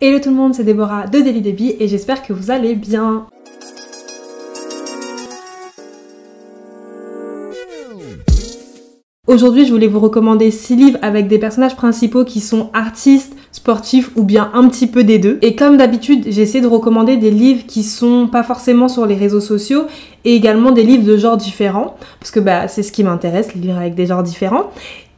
Hello tout le monde, c'est Déborah de Daily et j'espère que vous allez bien. Aujourd'hui, je voulais vous recommander 6 livres avec des personnages principaux qui sont artistes, sportifs ou bien un petit peu des deux. Et comme d'habitude, j'essaie de recommander des livres qui sont pas forcément sur les réseaux sociaux et également des livres de genres différents parce que bah c'est ce qui m'intéresse, les livres avec des genres différents.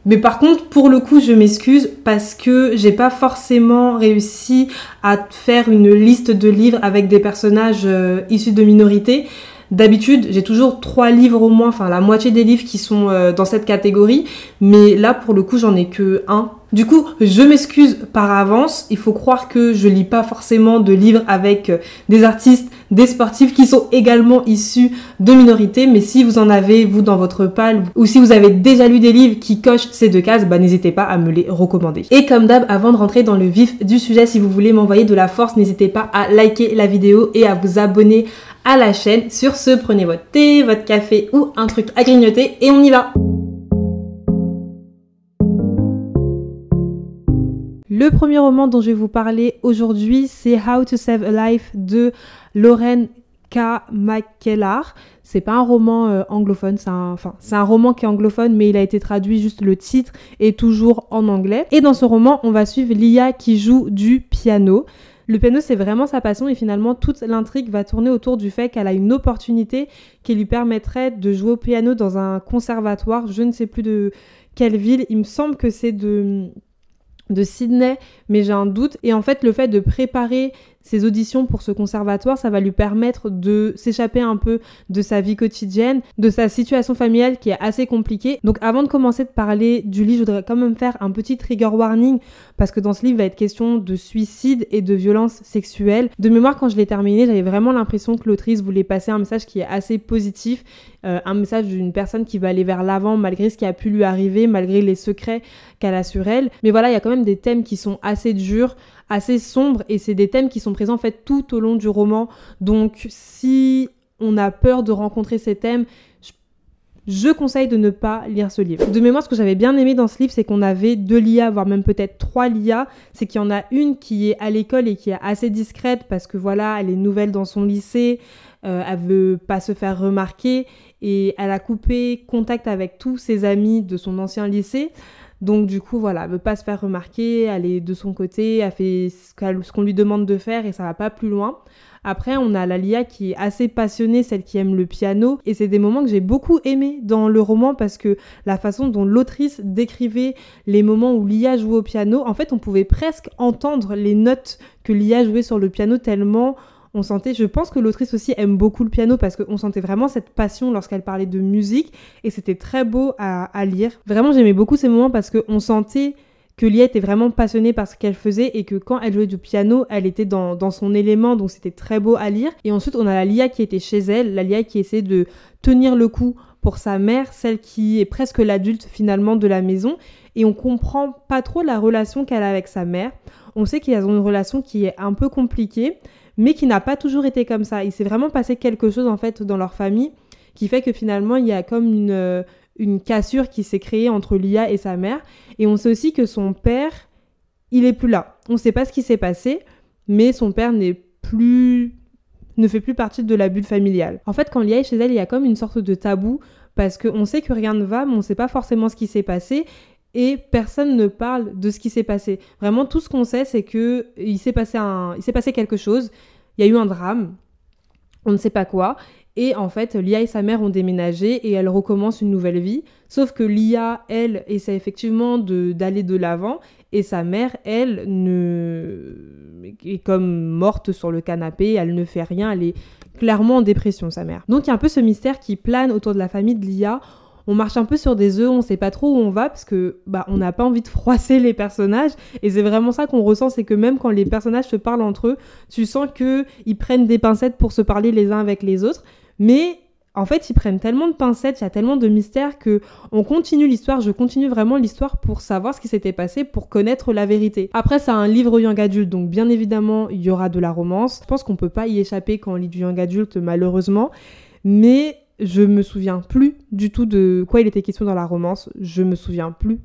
Mais par contre, pour le coup, je m'excuse parce que j'ai pas forcément réussi à faire une liste de livres avec des personnages euh, issus de minorités. D'habitude, j'ai toujours trois livres au moins, enfin la moitié des livres qui sont euh, dans cette catégorie, mais là pour le coup, j'en ai que un. Du coup, je m'excuse par avance. Il faut croire que je lis pas forcément de livres avec euh, des artistes des sportifs qui sont également issus de minorités. Mais si vous en avez, vous, dans votre pal, ou si vous avez déjà lu des livres qui cochent ces deux cases, bah, n'hésitez pas à me les recommander. Et comme d'hab, avant de rentrer dans le vif du sujet, si vous voulez m'envoyer de la force, n'hésitez pas à liker la vidéo et à vous abonner à la chaîne. Sur ce, prenez votre thé, votre café ou un truc à grignoter et on y va. Le premier roman dont je vais vous parler aujourd'hui, c'est How to Save a Life de Lorraine K. McKellar. C'est pas un roman euh, anglophone, c'est un, c'est un roman qui est anglophone, mais il a été traduit juste le titre est toujours en anglais. Et dans ce roman, on va suivre Lia qui joue du piano. Le piano, c'est vraiment sa passion et finalement, toute l'intrigue va tourner autour du fait qu'elle a une opportunité qui lui permettrait de jouer au piano dans un conservatoire, je ne sais plus de quelle ville, il me semble que c'est de de Sydney, mais j'ai un doute. Et en fait, le fait de préparer ces auditions pour ce conservatoire, ça va lui permettre de s'échapper un peu de sa vie quotidienne, de sa situation familiale qui est assez compliquée. Donc avant de commencer de parler du livre, je voudrais quand même faire un petit trigger warning parce que dans ce livre il va être question de suicide et de violence sexuelle. De mémoire, quand je l'ai terminé, j'avais vraiment l'impression que l'autrice voulait passer un message qui est assez positif, euh, un message d'une personne qui va aller vers l'avant malgré ce qui a pu lui arriver, malgré les secrets qu'elle a sur elle. Mais voilà, il y a quand même des thèmes qui sont assez durs assez sombre et c'est des thèmes qui sont présents en fait tout au long du roman. Donc si on a peur de rencontrer ces thèmes, je conseille de ne pas lire ce livre. De mémoire, ce que j'avais bien aimé dans ce livre, c'est qu'on avait deux LIA, voire même peut-être trois LIA. C'est qu'il y en a une qui est à l'école et qui est assez discrète parce que voilà, elle est nouvelle dans son lycée, euh, elle veut pas se faire remarquer et elle a coupé contact avec tous ses amis de son ancien lycée. Donc du coup, voilà, elle veut pas se faire remarquer, elle est de son côté, elle fait ce qu'on lui demande de faire et ça va pas plus loin. Après, on a Lia qui est assez passionnée, celle qui aime le piano, et c'est des moments que j'ai beaucoup aimé dans le roman parce que la façon dont l'autrice décrivait les moments où Lia jouait au piano, en fait, on pouvait presque entendre les notes que Lia jouait sur le piano tellement on sentait, je pense que l'autrice aussi aime beaucoup le piano parce qu'on sentait vraiment cette passion lorsqu'elle parlait de musique et c'était très beau à, lire. Vraiment, j'aimais beaucoup ces moments parce qu'on sentait que Lia était vraiment passionnée par ce qu'elle faisait et que quand elle jouait du piano, elle était dans, son élément, donc c'était très beau à lire. Et ensuite, on a la Lia qui était chez elle, la Lia qui essaie de tenir le coup pour sa mère, celle qui est presque l'adulte finalement de la maison, et on comprend pas trop la relation qu'elle a avec sa mère. On sait qu'ils ont une relation qui est un peu compliquée, mais qui n'a pas toujours été comme ça. Il s'est vraiment passé quelque chose en fait dans leur famille qui fait que finalement il y a comme une, euh, une cassure qui s'est créée entre Lia et sa mère. Et on sait aussi que son père, il est plus là. On ne sait pas ce qui s'est passé, mais son père n'est plus ne fait plus partie de la bulle familiale. En fait, quand Lia est chez elle, il y a comme une sorte de tabou parce qu'on sait que rien ne va, mais on ne sait pas forcément ce qui s'est passé et personne ne parle de ce qui s'est passé. Vraiment, tout ce qu'on sait, c'est que il s'est passé un, il s'est passé quelque chose. Il y a eu un drame. On ne sait pas quoi. Et en fait, Lia et sa mère ont déménagé et elle recommence une nouvelle vie. Sauf que Lia, elle, essaie effectivement d'aller de l'avant et sa mère, elle, ne... est comme morte sur le canapé, elle ne fait rien, elle est clairement en dépression, sa mère. Donc il y a un peu ce mystère qui plane autour de la famille de Lia on marche un peu sur des œufs, on sait pas trop où on va parce que bah on n'a pas envie de froisser les personnages et c'est vraiment ça qu'on ressent, c'est que même quand les personnages se parlent entre eux, tu sens que ils prennent des pincettes pour se parler les uns avec les autres, mais en fait, ils prennent tellement de pincettes, il y a tellement de mystères que on continue l'histoire, je continue vraiment l'histoire pour savoir ce qui s'était passé, pour connaître la vérité. Après, c'est un livre young adulte, donc bien évidemment, il y aura de la romance. Je pense qu'on peut pas y échapper quand on lit du young adulte, malheureusement. Mais je me souviens plus du tout de quoi il était question dans la romance. Je me souviens plus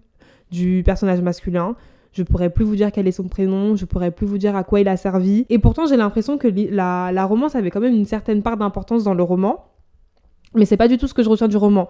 du personnage masculin. Je pourrais plus vous dire quel est son prénom, je pourrais plus vous dire à quoi il a servi. Et pourtant, j'ai l'impression que la, romance avait quand même une certaine part d'importance dans le roman. Mais c'est pas du tout ce que je retiens du roman.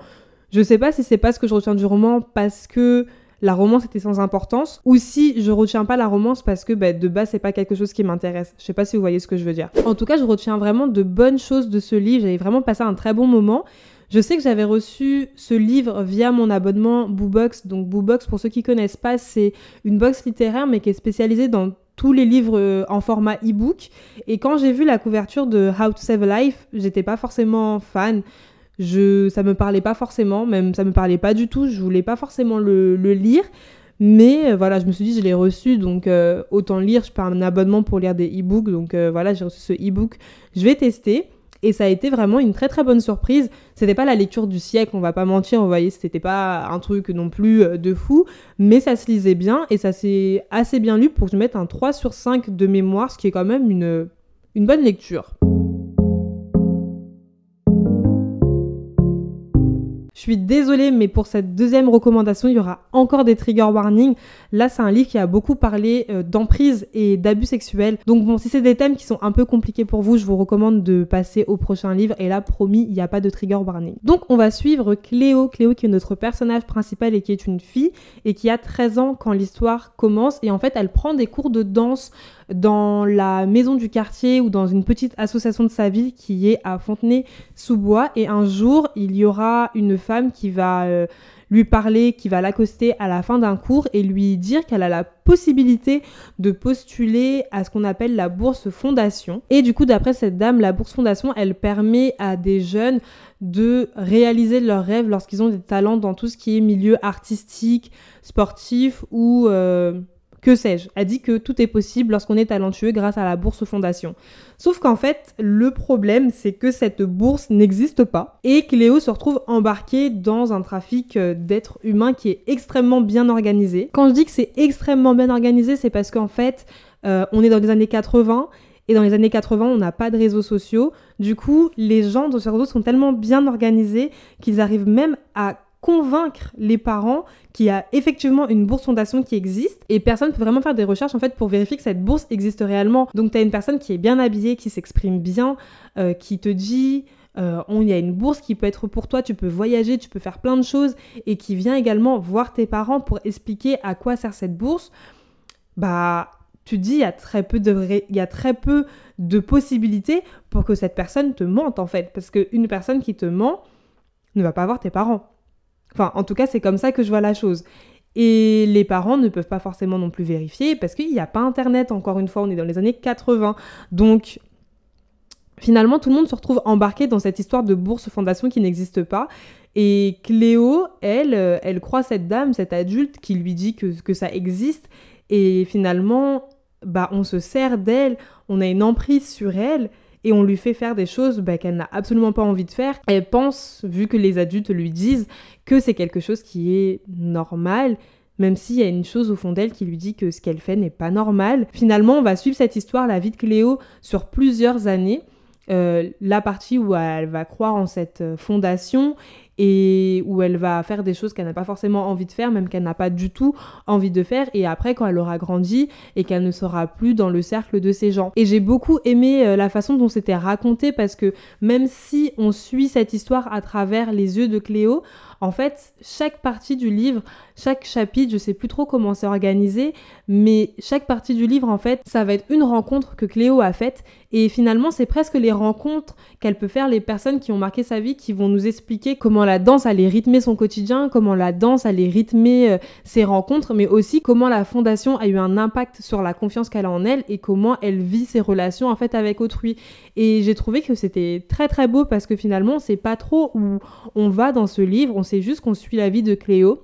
Je sais pas si c'est pas ce que je retiens du roman parce que la romance était sans importance, ou si je retiens pas la romance parce que bah, de base c'est pas quelque chose qui m'intéresse. Je sais pas si vous voyez ce que je veux dire. En tout cas, je retiens vraiment de bonnes choses de ce livre. J'avais vraiment passé un très bon moment. Je sais que j'avais reçu ce livre via mon abonnement Boobox. Donc Boobox, pour ceux qui connaissent pas, c'est une box littéraire mais qui est spécialisée dans tous les livres euh, en format e-book. Et quand j'ai vu la couverture de How to Save a Life, j'étais pas forcément fan. Je, ça me parlait pas forcément, même ça me parlait pas du tout, je voulais pas forcément le, lire. Mais euh, voilà, je me suis dit, je l'ai reçu, donc euh, autant lire. Je prends un abonnement pour lire des e-books, donc euh, voilà, j'ai reçu ce e-book. Je vais tester. Et ça a été vraiment une très très bonne surprise. C'était pas la lecture du siècle, on va pas mentir, vous voyez, c'était pas un truc non plus de fou, mais ça se lisait bien et ça s'est assez bien lu pour que je mette un 3 sur 5 de mémoire, ce qui est quand même une bonne lecture. suis désolée, mais pour cette deuxième recommandation, il y aura encore des trigger warnings. Là, c'est un livre qui a beaucoup parlé euh, d'emprise et d'abus sexuels. Donc bon, si c'est des thèmes qui sont un peu compliqués pour vous, je vous recommande de passer au prochain livre. Et là, promis, il n'y a pas de trigger warning. Donc on va suivre Cléo. Cléo qui est notre personnage principal et qui est une fille et qui a 13 ans quand l'histoire commence. Et en fait, elle prend des cours de danse dans la maison du quartier ou dans une petite association de sa ville qui est à Fontenay-sous-Bois. Et un jour, il y aura une femme qui va euh, lui parler, qui va l'accoster à la fin d'un cours et lui dire qu'elle a la possibilité de postuler à ce qu'on appelle la bourse fondation. Et du coup, d'après cette dame, la bourse fondation, elle permet à des jeunes de réaliser leurs rêves lorsqu'ils ont des talents dans tout ce qui est milieu artistique, sportif ou... Euh, que sais-je, a dit que tout est possible lorsqu'on est talentueux grâce à la bourse fondation. Sauf qu'en fait, le problème, c'est que cette bourse n'existe pas et que Léo se retrouve embarqué dans un trafic euh, d'êtres humains qui est extrêmement bien organisé. Quand je dis que c'est extrêmement bien organisé, c'est parce qu'en fait, euh, on est dans les années 80 et dans les années 80, on n'a pas de réseaux sociaux. Du coup, les gens de ce réseau sont tellement bien organisés qu'ils arrivent même à convaincre les parents qu'il y a effectivement une bourse fondation qui existe et personne peut vraiment faire des recherches en fait pour vérifier que cette bourse existe réellement. Donc tu as une personne qui est bien habillée, qui s'exprime bien, euh, qui te dit euh, il y a une bourse qui peut être pour toi, tu peux voyager, tu peux faire plein de choses et qui vient également voir tes parents pour expliquer à quoi sert cette bourse. Bah tu dis il y a très peu de il y a très peu de possibilités pour que cette personne te mente en fait parce qu'une personne qui te ment ne va pas voir tes parents. Enfin, en tout cas, c'est comme ça que je vois la chose. Et les parents ne peuvent pas forcément non plus vérifier parce qu'il n'y a pas Internet, encore une fois, on est dans les années 80. Donc, finalement, tout le monde se retrouve embarqué dans cette histoire de bourse-fondation qui n'existe pas. Et Cléo, elle, euh, elle croit cette dame, cet adulte qui lui dit que, que ça existe. Et finalement, bah, on se sert d'elle, on a une emprise sur elle et on lui fait faire des choses bah, qu'elle n'a absolument pas envie de faire. Elle pense, vu que les adultes lui disent, que c'est quelque chose qui est normal, même s'il y a une chose au fond d'elle qui lui dit que ce qu'elle fait n'est pas normal. Finalement, on va suivre cette histoire, la vie de Cléo, sur plusieurs années. Euh, la partie où elle va croire en cette euh, fondation et où elle va faire des choses qu'elle n'a pas forcément envie de faire, même qu'elle n'a pas du tout envie de faire, et après quand elle aura grandi et qu'elle ne sera plus dans le cercle de ces gens. Et j'ai beaucoup aimé euh, la façon dont c'était raconté parce que même si on suit cette histoire à travers les yeux de Cléo, en fait, chaque partie du livre, chaque chapitre, je sais plus trop comment c'est organisé, mais chaque partie du livre, en fait, ça va être une rencontre que Cléo a faite. Et finalement, c'est presque les rencontres qu'elle peut faire, les personnes qui ont marqué sa vie, qui vont nous expliquer comment la danse allait rythmer son quotidien, comment la danse allait rythmer euh, ses rencontres, mais aussi comment la fondation a eu un impact sur la confiance qu'elle a en elle et comment elle vit ses relations, en fait, avec autrui. Et j'ai trouvé que c'était très très beau parce que finalement, c'est pas trop où on va dans ce livre, on sait c'est juste qu'on suit la vie de Cléo.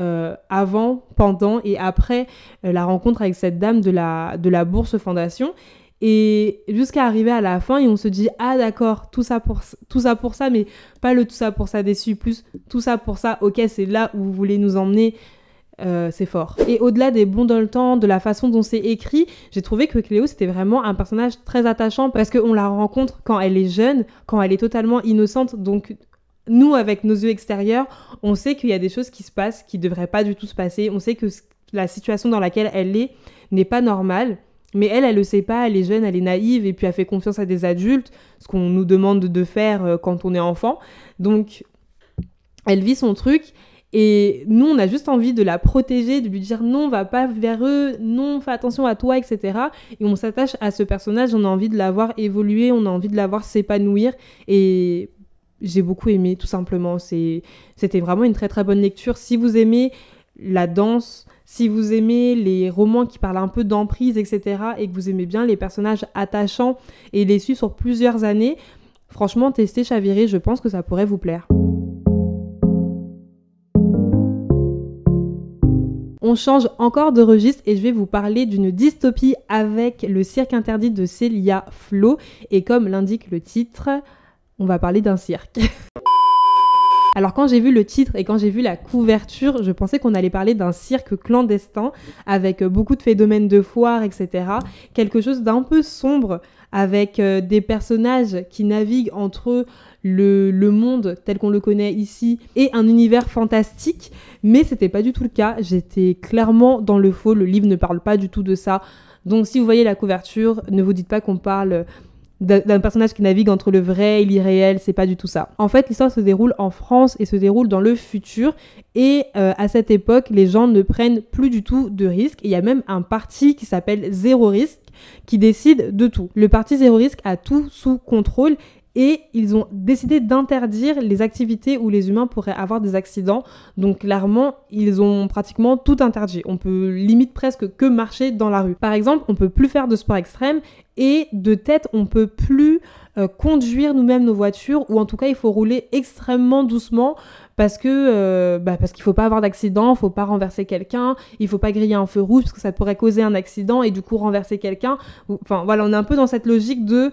Euh, avant, pendant et après euh, la rencontre avec cette dame de la, de la bourse fondation. Et jusqu'à arriver à la fin, et on se dit ah d'accord, tout ça pour tout ça pour ça, mais pas le tout ça pour ça déçu plus tout ça pour ça. Ok, c'est là où vous voulez nous emmener. Euh, c'est fort. Et au-delà des bons dans le temps, de la façon dont c'est écrit, j'ai trouvé que Cléo c'était vraiment un personnage très attachant parce on la rencontre quand elle est jeune, quand elle est totalement innocente, donc nous, avec nos yeux extérieurs, on sait qu'il y a des choses qui se passent qui ne devraient pas du tout se passer. On sait que la situation dans laquelle elle est n'est pas normale. Mais elle, elle le sait pas, elle est jeune, elle est naïve et puis elle fait confiance à des adultes, ce qu'on nous demande de faire euh, quand on est enfant. Donc, elle vit son truc et nous, on a juste envie de la protéger, de lui dire non, va pas vers eux, non, fais attention à toi, etc. Et on s'attache à ce personnage, on a envie de la voir évoluer, on a envie de la voir s'épanouir et j'ai beaucoup aimé tout simplement. C'était vraiment une très très bonne lecture. Si vous aimez la danse, si vous aimez les romans qui parlent un peu d'emprise, etc., et que vous aimez bien les personnages attachants et les sur plusieurs années, franchement, testez Chaviré, je pense que ça pourrait vous plaire. On change encore de registre et je vais vous parler d'une dystopie avec le cirque interdit de Célia Flo. Et comme l'indique le titre, on va parler d'un cirque. Alors quand j'ai vu le titre et quand j'ai vu la couverture, je pensais qu'on allait parler d'un cirque clandestin avec euh, beaucoup de phénomènes de foire, etc. Quelque chose d'un peu sombre avec euh, des personnages qui naviguent entre le, monde tel qu'on le connaît ici et un univers fantastique. Mais c'était pas du tout le cas. J'étais clairement dans le faux. Le livre ne parle pas du tout de ça. Donc si vous voyez la couverture, ne vous dites pas qu'on parle d'un personnage qui navigue entre le vrai et l'irréel, c'est pas du tout ça. En fait, l'histoire se déroule en France et se déroule dans le futur. Et euh, à cette époque, les gens ne prennent plus du tout de risques. Il y a même un parti qui s'appelle Zéro Risque qui décide de tout. Le parti Zéro Risque a tout sous contrôle et ils ont décidé d'interdire les activités où les humains pourraient avoir des accidents. Donc clairement, ils ont pratiquement tout interdit. On peut limite presque que marcher dans la rue. Par exemple, on peut plus faire de sport extrême et de tête, on peut plus euh, conduire nous-mêmes nos voitures ou en tout cas, il faut rouler extrêmement doucement parce que euh, bah, parce qu'il faut pas avoir d'accident, il faut pas renverser quelqu'un, il faut pas griller un feu rouge parce que ça pourrait causer un accident et du coup renverser quelqu'un. Enfin voilà, on est un peu dans cette logique de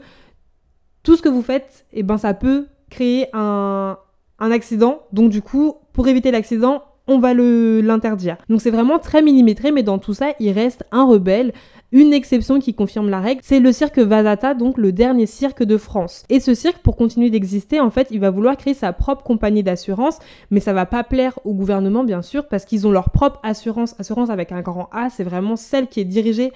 tout ce que vous faites, eh ben, ça peut créer un, accident. Donc du coup, pour éviter l'accident, on va l'interdire. Donc c'est vraiment très millimétré, mais dans tout ça, il reste un rebelle, une exception qui confirme la règle. C'est le cirque Vazata, donc le dernier cirque de France. Et ce cirque, pour continuer d'exister, en fait, il va vouloir créer sa propre compagnie d'assurance, mais ça va pas plaire au gouvernement, bien sûr, parce qu'ils ont leur propre assurance, assurance avec un grand A, c'est vraiment celle qui est dirigée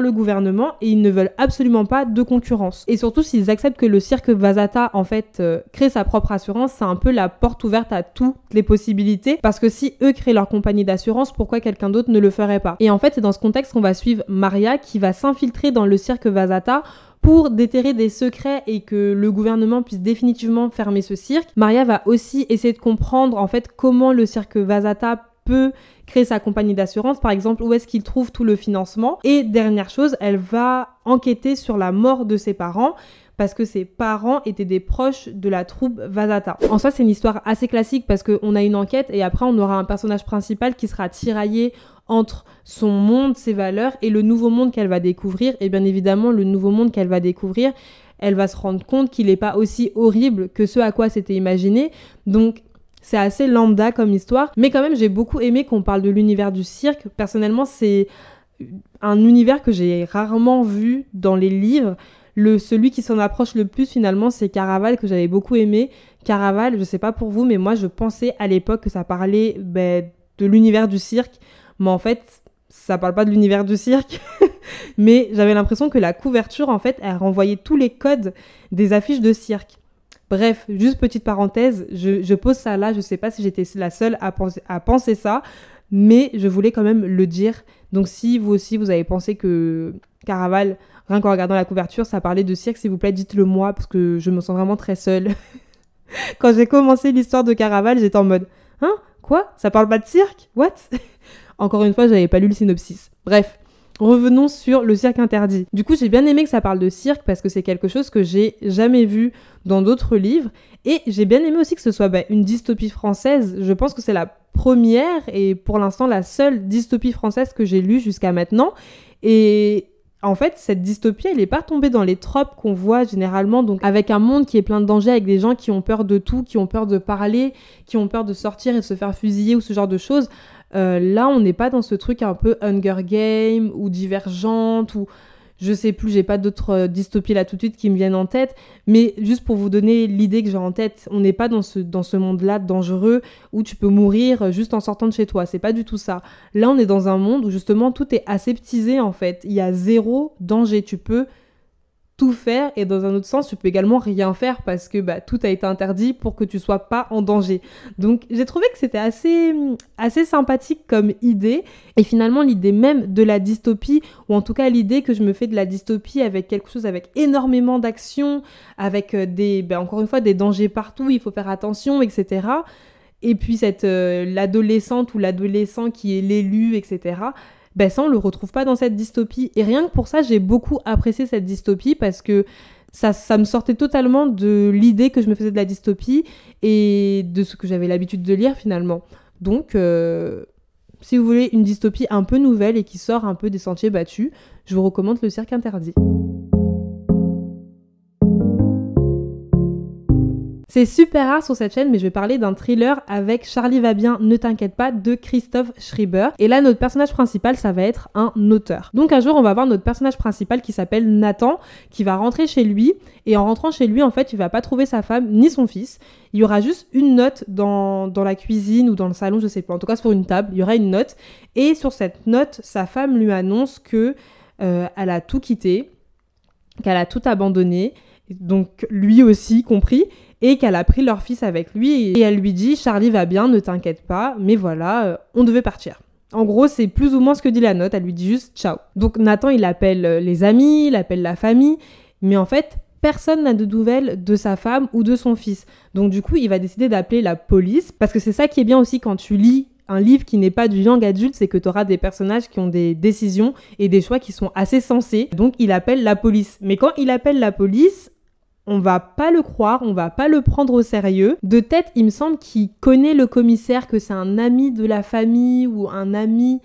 le gouvernement et ils ne veulent absolument pas de concurrence. Et surtout, s'ils acceptent que le cirque Vasata, en fait, euh, crée sa propre assurance, c'est un peu la porte ouverte à toutes les possibilités parce que si eux créent leur compagnie d'assurance, pourquoi quelqu'un d'autre ne le ferait pas Et en fait, c'est dans ce contexte qu'on va suivre Maria qui va s'infiltrer dans le cirque Vasata pour déterrer des secrets et que le gouvernement puisse définitivement fermer ce cirque. Maria va aussi essayer de comprendre en fait comment le cirque Vasata peut créer sa compagnie d'assurance, par exemple, où est-ce qu'il trouve tout le financement. Et dernière chose, elle va enquêter sur la mort de ses parents parce que ses parents étaient des proches de la troupe Vazata. En soi, c'est une histoire assez classique parce qu'on a une enquête et après on aura un personnage principal qui sera tiraillé entre son monde, ses valeurs et le nouveau monde qu'elle va découvrir. Et bien évidemment, le nouveau monde qu'elle va découvrir, elle va se rendre compte qu'il n'est pas aussi horrible que ce à quoi c'était imaginé. Donc c'est assez lambda comme histoire, mais quand même j'ai beaucoup aimé qu'on parle de l'univers du cirque. Personnellement, c'est un univers que j'ai rarement vu dans les livres. Le, celui qui s'en approche le plus finalement, c'est Caraval que j'avais beaucoup aimé. Caraval, je sais pas pour vous, mais moi je pensais à l'époque que ça parlait ben, de l'univers du cirque, mais en fait ça parle pas de l'univers du cirque. mais j'avais l'impression que la couverture en fait, elle renvoyait tous les codes des affiches de cirque. Bref, juste petite parenthèse, je, pose ça là, je sais pas si j'étais la seule à penser, à penser ça, mais je voulais quand même le dire. Donc si vous aussi vous avez pensé que Caraval, rien qu'en regardant la couverture, ça parlait de cirque, s'il vous plaît, dites-le moi, parce que je me sens vraiment très seule. Quand j'ai commencé l'histoire de Caraval, j'étais en mode Hein Quoi Ça parle pas de cirque What Encore une fois, j'avais pas lu le synopsis. Bref revenons sur le cirque interdit. Du coup, j'ai bien aimé que ça parle de cirque parce que c'est quelque chose que j'ai jamais vu dans d'autres livres. Et j'ai bien aimé aussi que ce soit bah, une dystopie française. Je pense que c'est la première et pour l'instant la seule dystopie française que j'ai lue jusqu'à maintenant. Et en fait, cette dystopie, elle n'est pas tombée dans les tropes qu'on voit généralement, donc avec un monde qui est plein de dangers, avec des gens qui ont peur de tout, qui ont peur de parler, qui ont peur de sortir et se faire fusiller ou ce genre de choses. Euh, là, on n'est pas dans ce truc un peu Hunger Game ou Divergente ou je sais plus, j'ai pas d'autres euh, dystopies là tout de suite qui me viennent en tête, mais juste pour vous donner l'idée que j'ai en tête, on n'est pas dans ce, dans ce monde-là dangereux où tu peux mourir juste en sortant de chez toi, c'est pas du tout ça. Là, on est dans un monde où justement tout est aseptisé en fait, il y a zéro danger, tu peux tout faire et dans un autre sens tu peux également rien faire parce que bah, tout a été interdit pour que tu sois pas en danger. Donc j'ai trouvé que c'était assez, assez sympathique comme idée et finalement l'idée même de la dystopie ou en tout cas l'idée que je me fais de la dystopie avec quelque chose avec énormément d'action, avec euh, des, bah, encore une fois des dangers partout, il faut faire attention etc. Et puis cette euh, l'adolescente ou l'adolescent qui est l'élu etc ben ça on le retrouve pas dans cette dystopie. Et rien que pour ça, j'ai beaucoup apprécié cette dystopie parce que ça, ça me sortait totalement de l'idée que je me faisais de la dystopie et de ce que j'avais l'habitude de lire finalement. Donc, euh, si vous voulez une dystopie un peu nouvelle et qui sort un peu des sentiers battus, je vous recommande Le Cirque Interdit. C'est super rare sur cette chaîne, mais je vais parler d'un thriller avec Charlie va bien, ne t'inquiète pas, de Christophe Schreiber. Et là, notre personnage principal, ça va être un auteur. Donc un jour, on va voir notre personnage principal qui s'appelle Nathan, qui va rentrer chez lui. Et en rentrant chez lui, en fait, il va pas trouver sa femme ni son fils. Il y aura juste une note dans, la cuisine ou dans le salon, je sais pas. En tout cas, sur une table, il y aura une note. Et sur cette note, sa femme lui annonce que euh, elle a tout quitté, qu'elle a tout abandonné, donc lui aussi compris, et qu'elle a pris leur fils avec lui et elle lui dit Charlie va bien, ne t'inquiète pas, mais voilà, euh, on devait partir. En gros, c'est plus ou moins ce que dit la note, elle lui dit juste ciao. Donc Nathan, il appelle euh, les amis, il appelle la famille, mais en fait, personne n'a de nouvelles de sa femme ou de son fils. Donc du coup, il va décider d'appeler la police, parce que c'est ça qui est bien aussi quand tu lis un livre qui n'est pas du young adulte, c'est que tu auras des personnages qui ont des décisions et des choix qui sont assez sensés. Donc il appelle la police. Mais quand il appelle la police, on va pas le croire, on va pas le prendre au sérieux. De tête, il me semble qu'il connaît le commissaire, que c'est un ami de la famille ou un ami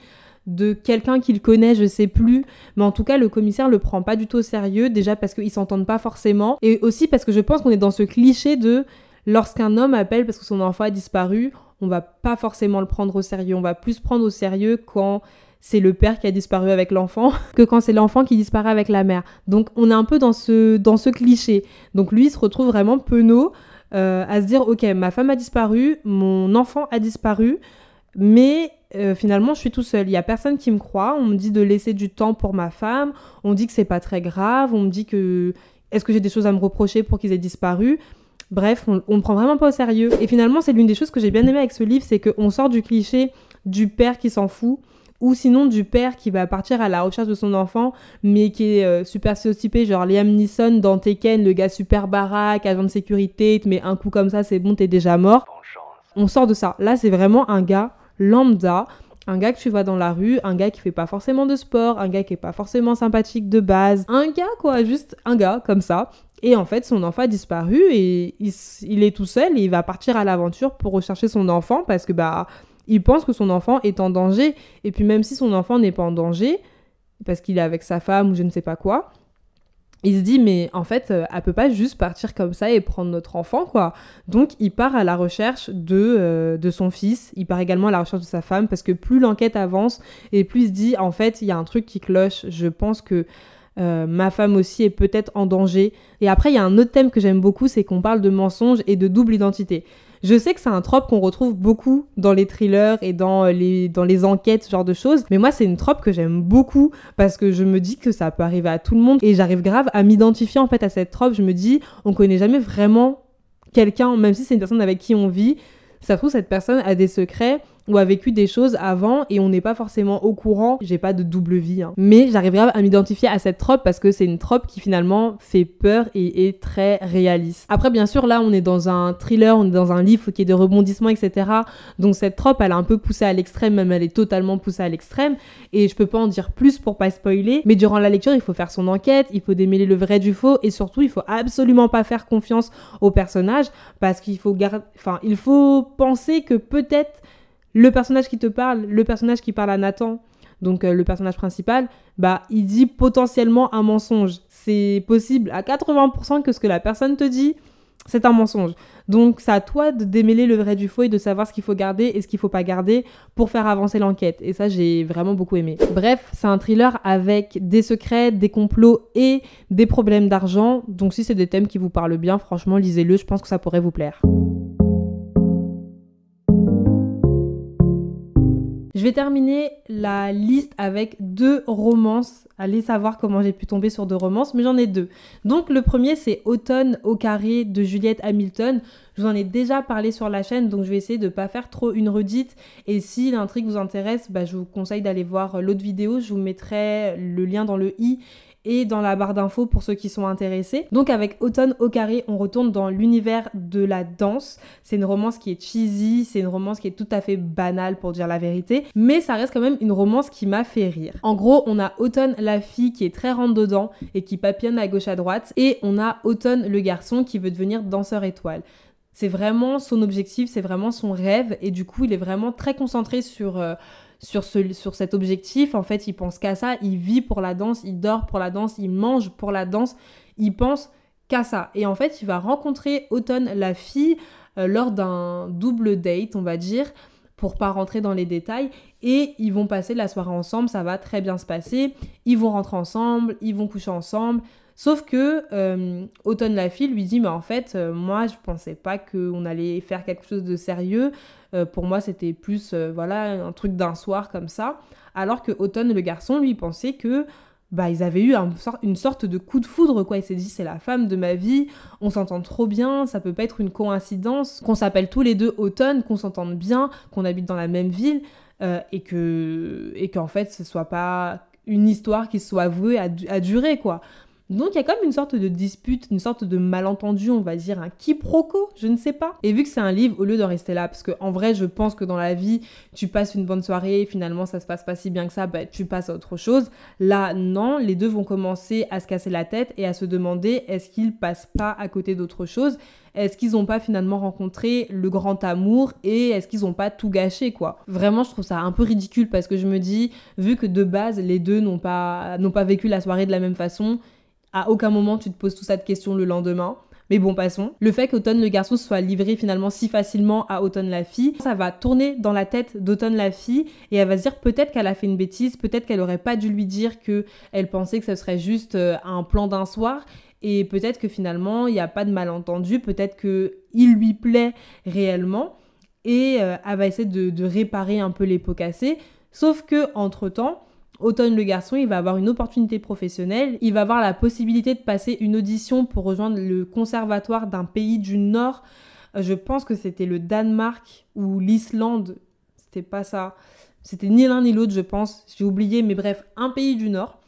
de quelqu'un qu'il connaît, je sais plus. Mais en tout cas, le commissaire le prend pas du tout au sérieux, déjà parce qu'ils s'entendent pas forcément, et aussi parce que je pense qu'on est dans ce cliché de lorsqu'un homme appelle parce que son enfant a disparu, on va pas forcément le prendre au sérieux. On va plus prendre au sérieux quand c'est le père qui a disparu avec l'enfant que quand c'est l'enfant qui disparaît avec la mère. Donc on est un peu dans ce, dans ce cliché. Donc lui, il se retrouve vraiment penaud euh, à se dire, ok, ma femme a disparu, mon enfant a disparu, mais euh, finalement, je suis tout seul. Il y a personne qui me croit. On me dit de laisser du temps pour ma femme. On dit que c'est pas très grave. On me dit que est-ce que j'ai des choses à me reprocher pour qu'ils aient disparu. Bref, on, ne prend vraiment pas au sérieux. Et finalement, c'est l'une des choses que j'ai bien aimé avec ce livre, c'est qu'on sort du cliché du père qui s'en fout ou sinon du père qui va partir à la recherche de son enfant, mais qui est euh, super stéréotypé, genre Liam Neeson dans Tekken, le gars super baraque, agent de sécurité, mais un coup comme ça, c'est bon, t'es déjà mort. On sort de ça. Là, c'est vraiment un gars lambda, un gars que tu vois dans la rue, un gars qui fait pas forcément de sport, un gars qui est pas forcément sympathique de base, un gars quoi, juste un gars comme ça. Et en fait, son enfant a disparu et il, il est tout seul et il va partir à l'aventure pour rechercher son enfant parce que bah il pense que son enfant est en danger. Et puis même si son enfant n'est pas en danger, parce qu'il est avec sa femme ou je ne sais pas quoi, il se dit mais en fait euh, elle peut pas juste partir comme ça et prendre notre enfant quoi donc il part à la recherche de, euh, de son fils il part également à la recherche de sa femme parce que plus l'enquête avance et plus il se dit en fait il y a un truc qui cloche je pense que euh, ma femme aussi est peut-être en danger. Et après, il y a un autre thème que j'aime beaucoup, c'est qu'on parle de mensonges et de double identité. Je sais que c'est un trope qu'on retrouve beaucoup dans les thrillers et dans euh, les, dans les enquêtes, ce genre de choses, mais moi c'est une trope que j'aime beaucoup parce que je me dis que ça peut arriver à tout le monde et j'arrive grave à m'identifier en fait à cette trope. Je me dis, on connaît jamais vraiment quelqu'un, même si c'est une personne avec qui on vit, ça se trouve cette personne a des secrets ou a vécu des choses avant et on n'est pas forcément au courant. J'ai pas de double vie, hein. mais j'arriverai à m'identifier à cette trope parce que c'est une trope qui finalement fait peur et est très réaliste. Après, bien sûr, là, on est dans un thriller, on est dans un livre qui est de rebondissements, etc. Donc cette trope, elle a un peu poussé à l'extrême, même elle est totalement poussée à l'extrême. Et je peux pas en dire plus pour pas spoiler, mais durant la lecture, il faut faire son enquête, il faut démêler le vrai du faux et surtout, il faut absolument pas faire confiance au personnage parce qu'il faut garder, enfin, il faut penser que peut-être le personnage qui te parle, le personnage qui parle à Nathan, donc euh, le personnage principal, bah il dit potentiellement un mensonge. C'est possible à 80% que ce que la personne te dit, c'est un mensonge. Donc c'est à toi de démêler le vrai du faux et de savoir ce qu'il faut garder et ce qu'il faut pas garder pour faire avancer l'enquête. Et ça j'ai vraiment beaucoup aimé. Bref, c'est un thriller avec des secrets, des complots et des problèmes d'argent. Donc si c'est des thèmes qui vous parlent bien, franchement lisez-le, je pense que ça pourrait vous plaire. Je vais terminer la liste avec deux romances. Allez savoir comment j'ai pu tomber sur deux romances, mais j'en ai deux. Donc le premier c'est Automne au carré de Juliette Hamilton. Je vous en ai déjà parlé sur la chaîne, donc je vais essayer de ne pas faire trop une redite. Et si l'intrigue vous intéresse, bah, je vous conseille d'aller voir l'autre vidéo. Je vous mettrai le lien dans le i et dans la barre d'infos pour ceux qui sont intéressés. Donc avec Automne au carré, on retourne dans l'univers de la danse. C'est une romance qui est cheesy, c'est une romance qui est tout à fait banale pour dire la vérité, mais ça reste quand même une romance qui m'a fait rire. En gros, on a Automne la fille qui est très rentre dedans et qui papillonne à gauche à droite et on a Automne le garçon qui veut devenir danseur étoile. C'est vraiment son objectif, c'est vraiment son rêve et du coup, il est vraiment très concentré sur euh, sur, ce, sur cet objectif. En fait, il pense qu'à ça, il vit pour la danse, il dort pour la danse, il mange pour la danse, il pense qu'à ça. Et en fait, il va rencontrer Autumn, la fille, euh, lors d'un double date, on va dire pour pas rentrer dans les détails. Et ils vont passer la soirée ensemble, ça va très bien se passer. Ils vont rentrer ensemble, ils vont coucher ensemble. Sauf que euh, la fille lui dit, mais en fait, euh, moi, je pensais pas qu'on allait faire quelque chose de sérieux. Euh, pour moi, c'était plus, euh, voilà, un truc d'un soir comme ça. Alors que autonne le garçon, lui, pensait que bah, ils avaient eu une sorte de coup de foudre, quoi. Ils s'est dit, c'est la femme de ma vie, on s'entend trop bien, ça peut pas être une coïncidence, qu'on s'appelle tous les deux automne, qu'on s'entende bien, qu'on habite dans la même ville, euh, et que et qu'en fait, ce soit pas une histoire qui soit vouée à, à durer, quoi. Donc il y a comme une sorte de dispute, une sorte de malentendu, on va dire, un quiproquo, je ne sais pas. Et vu que c'est un livre, au lieu d'en rester là, parce qu'en en vrai, je pense que dans la vie, tu passes une bonne soirée, et finalement ça se passe pas si bien que ça, bah tu passes à autre chose. Là, non, les deux vont commencer à se casser la tête et à se demander est-ce qu'ils passent pas à côté d'autre chose est-ce qu'ils n'ont pas finalement rencontré le grand amour et est-ce qu'ils n'ont pas tout gâché quoi Vraiment, je trouve ça un peu ridicule parce que je me dis, vu que de base les deux n'ont pas, n'ont pas vécu la soirée de la même façon, à aucun moment tu te poses tout ça de questions le lendemain. Mais bon, passons. Le fait qu'Automne le garçon soit livré finalement si facilement à Automne la fille, ça va tourner dans la tête d'Automne la fille et elle va se dire peut-être qu'elle a fait une bêtise, peut-être qu'elle aurait pas dû lui dire que elle pensait que ce serait juste euh, un plan d'un soir et peut-être que finalement il n'y a pas de malentendu, peut-être que lui plaît réellement et euh, elle va essayer de, réparer un peu les pots cassés. Sauf que entre temps, Automne, le garçon, il va avoir une opportunité professionnelle, il va avoir la possibilité de passer une audition pour rejoindre le conservatoire d'un pays du Nord. Euh, je pense que c'était le Danemark ou l'Islande, c'était pas ça. C'était ni l'un ni l'autre, je pense. J'ai oublié, mais bref, un pays du Nord.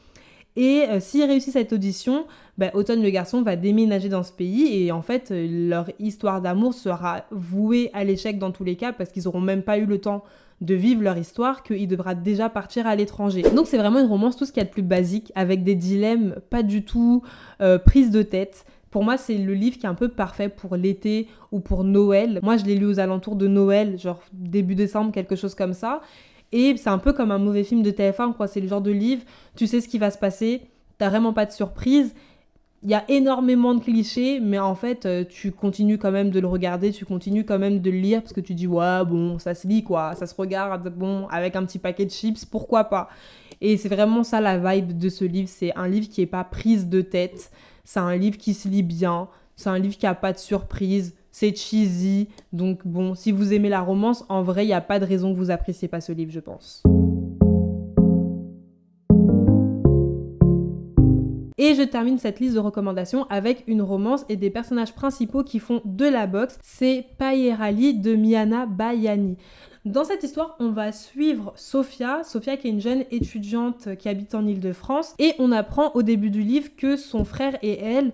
Et s'il euh, s'ils cette audition, ben, le garçon va déménager dans ce pays et en fait euh, leur histoire d'amour sera vouée à l'échec dans tous les cas parce qu'ils n'auront même pas eu le temps de vivre leur histoire qu'il devra déjà partir à l'étranger. Donc c'est vraiment une romance tout ce qu'il y a de plus basique avec des dilemmes pas du tout euh, prises de tête. Pour moi, c'est le livre qui est un peu parfait pour l'été ou pour Noël. Moi, je l'ai lu aux alentours de Noël, genre début décembre, quelque chose comme ça. Et c'est un peu comme un mauvais film de TF1, quoi. C'est le genre de livre, tu sais ce qui va se passer, t'as vraiment pas de surprise. Il y a énormément de clichés, mais en fait, euh, tu continues quand même de le regarder, tu continues quand même de le lire parce que tu dis, ouais, bon, ça se lit, quoi, ça se regarde, bon, avec un petit paquet de chips, pourquoi pas Et c'est vraiment ça la vibe de ce livre. C'est un livre qui est pas prise de tête, c'est un livre qui se lit bien, c'est un livre qui a pas de surprise c'est cheesy. Donc bon, si vous aimez la romance, en vrai, il n'y a pas de raison que vous appréciez pas ce livre, je pense. Et je termine cette liste de recommandations avec une romance et des personnages principaux qui font de la boxe. C'est Paierali de Miana Bayani. Dans cette histoire, on va suivre Sofia, Sofia qui est une jeune étudiante qui habite en Ile-de-France, et on apprend au début du livre que son frère et elle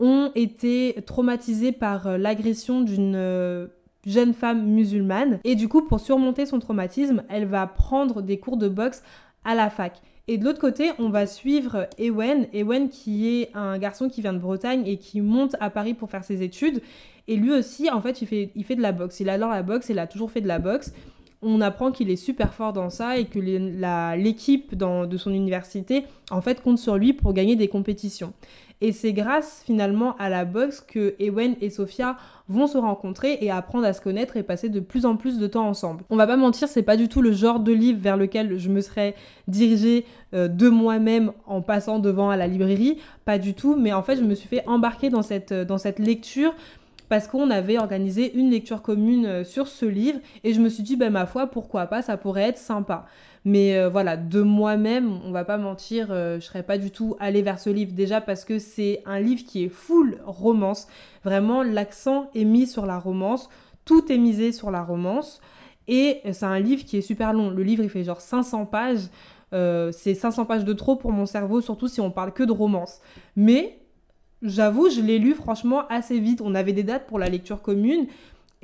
ont été traumatisés par euh, l'agression d'une euh, jeune femme musulmane. Et du coup, pour surmonter son traumatisme, elle va prendre des cours de boxe à la fac. Et de l'autre côté, on va suivre euh, Ewen, Ewen qui est un garçon qui vient de Bretagne et qui monte à Paris pour faire ses études. Et lui aussi, en fait, il fait, il fait de la boxe. Il adore la boxe, il a toujours fait de la boxe. On apprend qu'il est super fort dans ça et que l'équipe de son université, en fait, compte sur lui pour gagner des compétitions. Et c'est grâce finalement à la boxe que Ewen et Sophia vont se rencontrer et apprendre à se connaître et passer de plus en plus de temps ensemble. On va pas mentir, c'est pas du tout le genre de livre vers lequel je me serais dirigée euh, de moi-même en passant devant à la librairie, pas du tout, mais en fait je me suis fait embarquer dans cette, euh, dans cette lecture parce qu'on avait organisé une lecture commune euh, sur ce livre et je me suis dit, ben ma foi, pourquoi pas, ça pourrait être sympa. Mais euh, voilà, de moi-même, on va pas mentir, euh, je serais pas du tout allée vers ce livre déjà parce que c'est un livre qui est full romance. Vraiment, l'accent est mis sur la romance, tout est misé sur la romance. Et euh, c'est un livre qui est super long. Le livre, il fait genre 500 pages. c'est 500 pages de trop pour mon cerveau, surtout si on parle que de romance. Mais j'avoue, je l'ai lu franchement assez vite. On avait des dates pour la lecture commune,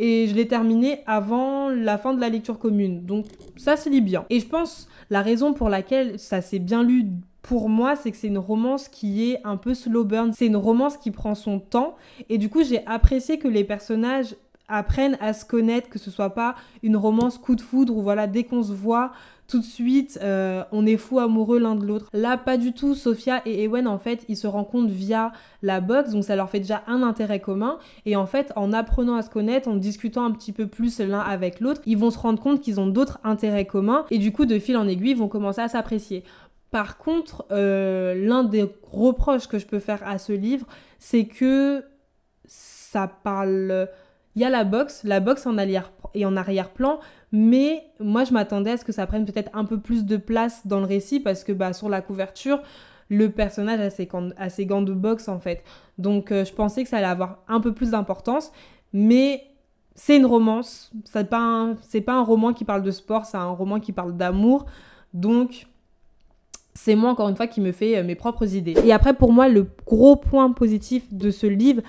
et je l'ai terminé avant la fin de la lecture commune. Donc ça se lit bien. Et je pense la raison pour laquelle ça s'est bien lu pour moi, c'est que c'est une romance qui est un peu slow burn. C'est une romance qui prend son temps. Et du coup, j'ai apprécié que les personnages apprennent à se connaître, que ce soit pas une romance coup de foudre où voilà, dès qu'on se voit, tout de suite, euh, on est fou amoureux l'un de l'autre. Là, pas du tout. Sophia et Ewen, en fait, ils se rencontrent via la boxe, donc ça leur fait déjà un intérêt commun. Et en fait, en apprenant à se connaître, en discutant un petit peu plus l'un avec l'autre, ils vont se rendre compte qu'ils ont d'autres intérêts communs. Et du coup, de fil en aiguille, ils vont commencer à s'apprécier. Par contre, euh, l'un des reproches que je peux faire à ce livre, c'est que ça parle il y a la boxe, la boxe en arrière et en arrière-plan, mais moi je m'attendais à ce que ça prenne peut-être un peu plus de place dans le récit parce que bah, sur la couverture, le personnage a ses, gants, de boxe en fait. Donc euh, je pensais que ça allait avoir un peu plus d'importance, mais c'est une romance. C'est pas, un, pas un roman qui parle de sport, c'est un roman qui parle d'amour. Donc c'est moi encore une fois qui me fais euh, mes propres idées. Et après pour moi le gros point positif de ce livre,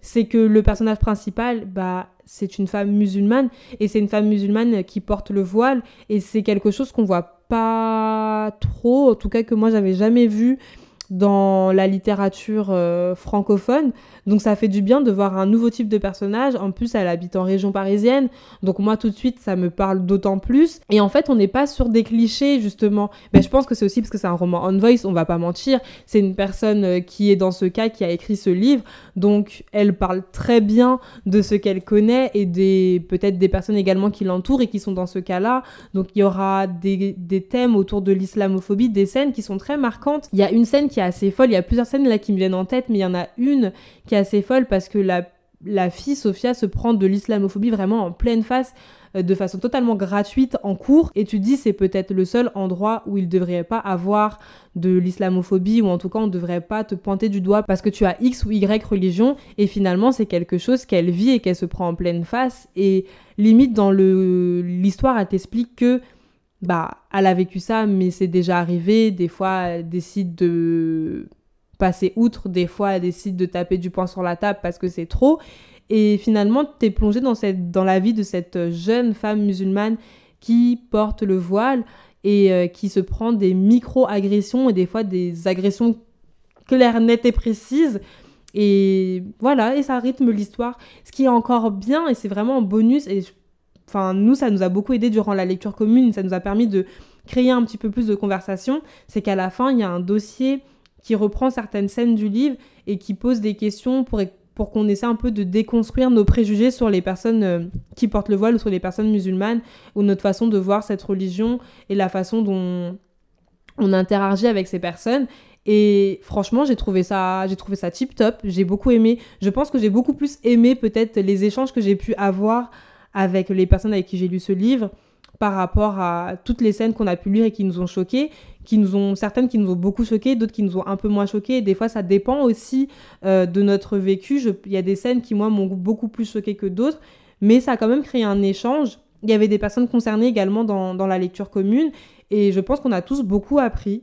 c'est que le personnage principal, bah, c'est une femme musulmane et c'est une femme musulmane qui porte le voile et c'est quelque chose qu'on voit pas trop, en tout cas que moi j'avais jamais vu dans la littérature euh, francophone. Donc ça fait du bien de voir un nouveau type de personnage. En plus, elle habite en région parisienne. Donc moi, tout de suite, ça me parle d'autant plus. Et en fait, on n'est pas sur des clichés, justement. Mais ben, je pense que c'est aussi parce que c'est un roman on voice, on va pas mentir. C'est une personne euh, qui est dans ce cas, qui a écrit ce livre. Donc elle parle très bien de ce qu'elle connaît et des peut-être des personnes également qui l'entourent et qui sont dans ce cas-là. Donc il y aura des, des thèmes autour de l'islamophobie, des scènes qui sont très marquantes. Il y a une scène qui assez folle. Il y a plusieurs scènes là qui me viennent en tête, mais il y en a une qui est assez folle parce que la, fille, Sophia, se prend de l'islamophobie vraiment en pleine face euh, de façon totalement gratuite en cours et tu dis c'est peut-être le seul endroit où il ne devrait pas avoir de l'islamophobie ou en tout cas on ne devrait pas te pointer du doigt parce que tu as X ou Y religion et finalement c'est quelque chose qu'elle vit et qu'elle se prend en pleine face et limite dans l'histoire elle t'explique que bah, elle a vécu ça, mais c'est déjà arrivé. Des fois, elle décide de passer outre, des fois, elle décide de taper du poing sur la table parce que c'est trop. Et finalement, tu es plongé dans, cette, dans la vie de cette jeune femme musulmane qui porte le voile et euh, qui se prend des micro-agressions et des fois des agressions claires, nettes et précises. Et voilà, et ça rythme l'histoire. Ce qui est encore bien, et c'est vraiment un bonus, et enfin nous ça nous a beaucoup aidé durant la lecture commune, ça nous a permis de créer un petit peu plus de conversation, c'est qu'à la fin il y a un dossier qui reprend certaines scènes du livre et qui pose des questions pour, pour qu'on essaie un peu de déconstruire nos préjugés sur les personnes euh, qui portent le voile ou sur les personnes musulmanes ou notre façon de voir cette religion et la façon dont on interagit avec ces personnes et franchement, j'ai trouvé ça, j'ai trouvé ça tip top. J'ai beaucoup aimé. Je pense que j'ai beaucoup plus aimé peut-être les échanges que j'ai pu avoir avec les personnes avec qui j'ai lu ce livre par rapport à toutes les scènes qu'on a pu lire et qui nous ont choquées, qui nous ont certaines qui nous ont beaucoup choquées, d'autres qui nous ont un peu moins choquées. des fois, ça dépend aussi euh, de notre vécu. Il y a des scènes qui moi m'ont beaucoup plus choquée que d'autres, mais ça a quand même créé un échange. Il y avait des personnes concernées également dans, la lecture commune, et je pense qu'on a tous beaucoup appris.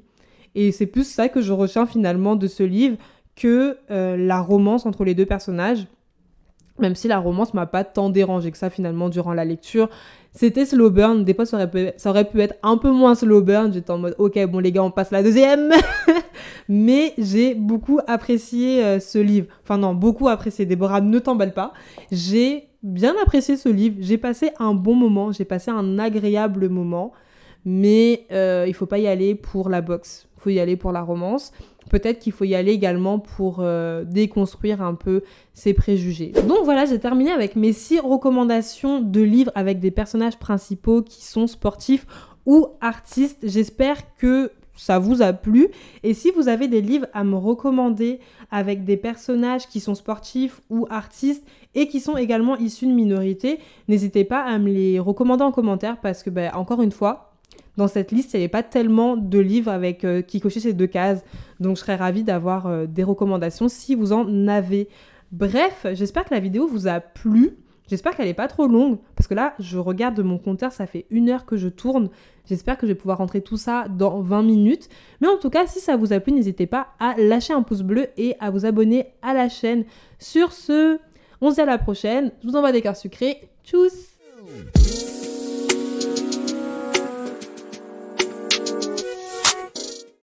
Et c'est plus ça que je retiens finalement de ce livre que euh, la romance entre les deux personnages même si la romance m'a pas tant dérangé que ça finalement durant la lecture. C'était slow burn, des fois ça aurait, pu, être un peu moins slow burn, j'étais en mode ok bon les gars on passe la deuxième, mais j'ai beaucoup apprécié euh, ce livre, enfin non beaucoup apprécié, Déborah ne t'emballe pas, j'ai bien apprécié ce livre, j'ai passé un bon moment, j'ai passé un agréable moment, mais il euh, il faut pas y aller pour la boxe, faut y aller pour la romance. Peut-être qu'il faut y aller également pour euh, déconstruire un peu ses préjugés. Donc voilà, j'ai terminé avec mes six recommandations de livres avec des personnages principaux qui sont sportifs ou artistes. J'espère que ça vous a plu. Et si vous avez des livres à me recommander avec des personnages qui sont sportifs ou artistes et qui sont également issus de minorités, n'hésitez pas à me les recommander en commentaire parce que, ben, encore une fois, dans cette liste, il n'y avait pas tellement de livres avec, euh, qui cocher ces deux cases. Donc je serais ravie d'avoir euh, des recommandations si vous en avez. Bref, j'espère que la vidéo vous a plu. J'espère qu'elle n'est pas trop longue, parce que là, je regarde mon compteur, ça fait une heure que je tourne. J'espère que je vais pouvoir rentrer tout ça dans 20 minutes. Mais en tout cas, si ça vous a plu, n'hésitez pas à lâcher un pouce bleu et à vous abonner à la chaîne. Sur ce, on se dit à la prochaine. Je vous envoie des cœurs sucrés. Tchuss